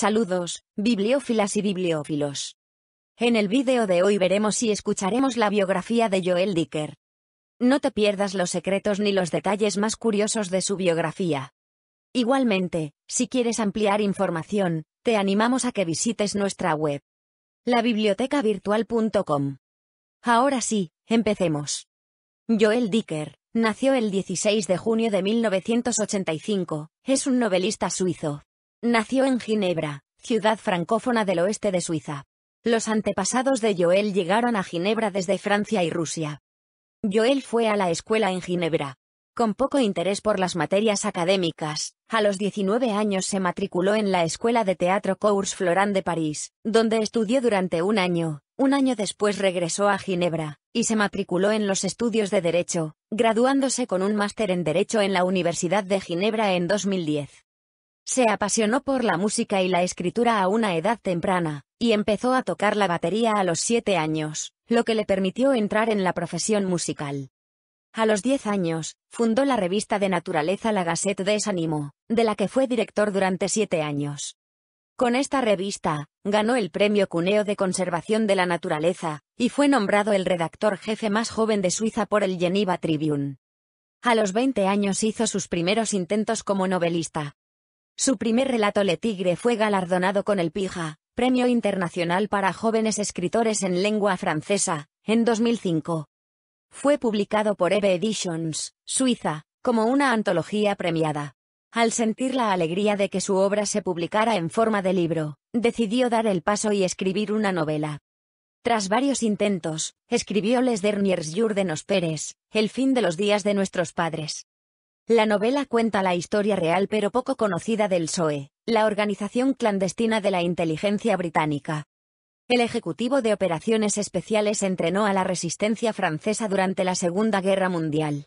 Saludos, bibliófilas y bibliófilos. En el vídeo de hoy veremos y escucharemos la biografía de Joel Dicker. No te pierdas los secretos ni los detalles más curiosos de su biografía. Igualmente, si quieres ampliar información, te animamos a que visites nuestra web. labibliotecavirtual.com. Ahora sí, empecemos. Joel Dicker, nació el 16 de junio de 1985, es un novelista suizo. Nació en Ginebra, ciudad francófona del oeste de Suiza. Los antepasados de Joel llegaron a Ginebra desde Francia y Rusia. Joel fue a la escuela en Ginebra. Con poco interés por las materias académicas, a los 19 años se matriculó en la Escuela de Teatro Cours Florent de París, donde estudió durante un año. Un año después regresó a Ginebra, y se matriculó en los estudios de Derecho, graduándose con un máster en Derecho en la Universidad de Ginebra en 2010. Se apasionó por la música y la escritura a una edad temprana, y empezó a tocar la batería a los siete años, lo que le permitió entrar en la profesión musical. A los 10 años, fundó la revista de naturaleza La Gazette des Animaux, de la que fue director durante siete años. Con esta revista, ganó el Premio Cuneo de Conservación de la Naturaleza, y fue nombrado el redactor jefe más joven de Suiza por el Geneva Tribune. A los 20 años hizo sus primeros intentos como novelista, su primer relato Le Tigre fue galardonado con el Pija, Premio Internacional para Jóvenes Escritores en Lengua Francesa, en 2005. Fue publicado por Eve Editions, Suiza, como una antología premiada. Al sentir la alegría de que su obra se publicara en forma de libro, decidió dar el paso y escribir una novela. Tras varios intentos, escribió Les Derniers Jour de Nos Pérez, El fin de los días de nuestros padres. La novela cuenta la historia real pero poco conocida del SOE, la organización clandestina de la inteligencia británica. El Ejecutivo de Operaciones Especiales entrenó a la resistencia francesa durante la Segunda Guerra Mundial.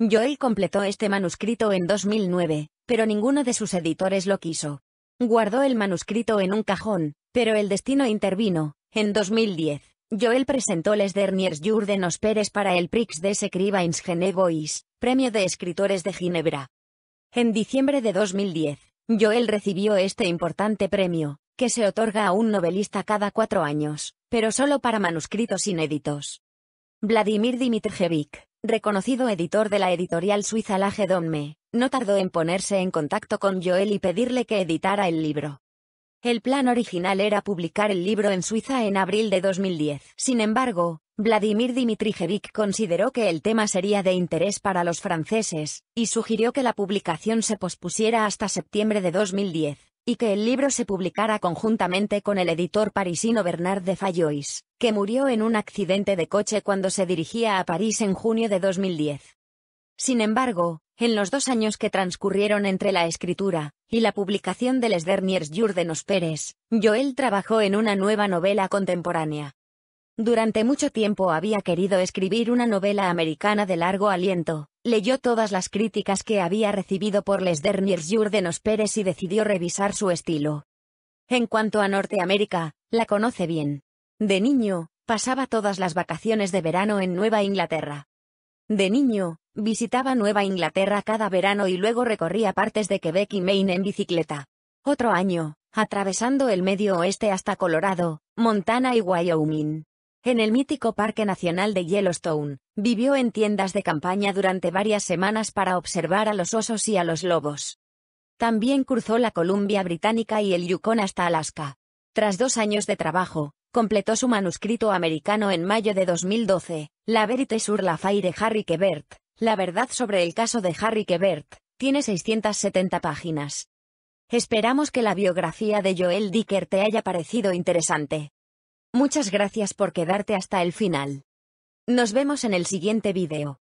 Joel completó este manuscrito en 2009, pero ninguno de sus editores lo quiso. Guardó el manuscrito en un cajón, pero el destino intervino, en 2010. Joel presentó Les Derniers Jours de nos Pérez para el Prix des Écrivains Genevois, premio de escritores de Ginebra. En diciembre de 2010, Joel recibió este importante premio, que se otorga a un novelista cada cuatro años, pero solo para manuscritos inéditos. Vladimir Dimitrjevic, reconocido editor de la editorial suiza Lage Domme, no tardó en ponerse en contacto con Joel y pedirle que editara el libro. El plan original era publicar el libro en Suiza en abril de 2010. Sin embargo, Vladimir Dimitrijevic consideró que el tema sería de interés para los franceses, y sugirió que la publicación se pospusiera hasta septiembre de 2010, y que el libro se publicara conjuntamente con el editor parisino Bernard de Fallois, que murió en un accidente de coche cuando se dirigía a París en junio de 2010. Sin embargo, en los dos años que transcurrieron entre la escritura y la publicación de Les Derniers Jours de Nos Pérez, Joel trabajó en una nueva novela contemporánea. Durante mucho tiempo había querido escribir una novela americana de largo aliento, leyó todas las críticas que había recibido por Les Derniers Jours de Nos Pérez y decidió revisar su estilo. En cuanto a Norteamérica, la conoce bien. De niño, pasaba todas las vacaciones de verano en Nueva Inglaterra. De niño, Visitaba Nueva Inglaterra cada verano y luego recorría partes de Quebec y Maine en bicicleta. Otro año, atravesando el medio oeste hasta Colorado, Montana y Wyoming. En el mítico Parque Nacional de Yellowstone, vivió en tiendas de campaña durante varias semanas para observar a los osos y a los lobos. También cruzó la Columbia Británica y el Yukon hasta Alaska. Tras dos años de trabajo, completó su manuscrito americano en mayo de 2012, La Verite sur la de Harry Quebert, la verdad sobre el caso de Harry Quebert, tiene 670 páginas. Esperamos que la biografía de Joel Dicker te haya parecido interesante. Muchas gracias por quedarte hasta el final. Nos vemos en el siguiente vídeo.